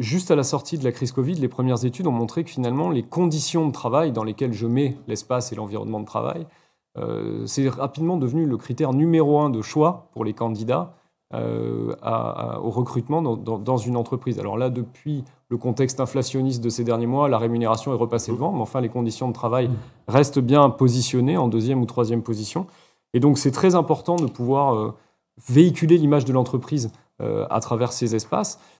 Juste à la sortie de la crise Covid, les premières études ont montré que finalement, les conditions de travail dans lesquelles je mets l'espace et l'environnement de travail, euh, c'est rapidement devenu le critère numéro un de choix pour les candidats euh, au recrutement dans, une entreprise. Alors là, depuis le contexte inflationniste de ces derniers mois, la rémunération est repassée devant, mais enfin, les conditions de travail restent bien positionnées en deuxième ou troisième position. Et donc, c'est très important de pouvoir euh, véhiculer l'image de l'entreprise à travers ces espaces.